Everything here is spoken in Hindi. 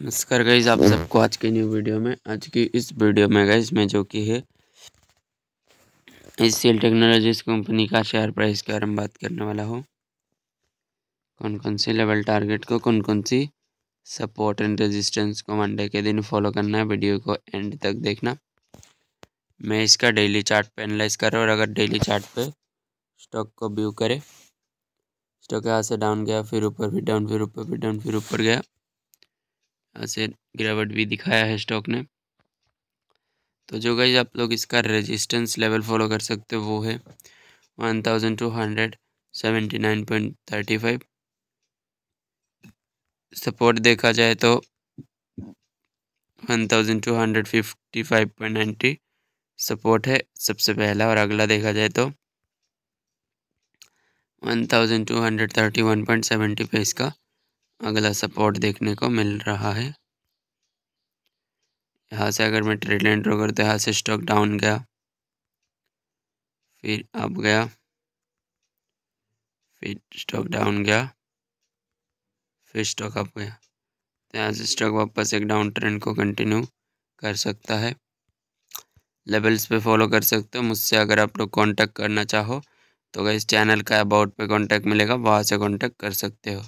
नमस्कार गाइज आप सबको आज के न्यू वीडियो में आज की इस वीडियो में गाइज में जो कि है इस सेल टेक्नोलॉजीज कंपनी का शेयर प्राइस के बारे में बात करने वाला हूँ कौन कौन सी लेवल टारगेट को कौन कौन सी सपोर्ट एंड रेजिस्टेंस को मंडे के दिन फॉलो करना है वीडियो को एंड तक देखना मैं इसका डेली चार्ट पे एनालाइज कर रहा हूँ और अगर डेली चार्ट पे स्टॉक को व्यू करे स्टॉक यहाँ से डाउन गया फिर ऊपर भी डाउन फिर ऊपर भी डाउन फिर ऊपर गया ऐसे से गिरावट भी दिखाया है स्टॉक ने तो जो गाइज आप लोग इसका रेजिस्टेंस लेवल फॉलो कर सकते हो वो है one thousand two hundred seventy nine point thirty five support देखा जाए तो one thousand two hundred fifty five point ninety support है सबसे पहला और अगला देखा जाए तो one thousand two hundred thirty one point seventy पे इसका अगला सपोर्ट देखने को मिल रहा है यहाँ से अगर मैं ट्रेड लाइन ड्रॉ तो यहाँ से स्टॉक डाउन गया फिर अप गया फिर स्टॉक डाउन गया फिर स्टॉक अप गया तो यहाँ से स्टॉक वापस एक डाउन ट्रेंड को कंटिन्यू कर सकता है लेवल्स पे फॉलो कर सकते हो मुझसे अगर आप लोग कांटेक्ट करना चाहो तो इस चैनल का अबाउट पे कांटेक्ट मिलेगा वहाँ से कांटेक्ट कर सकते हो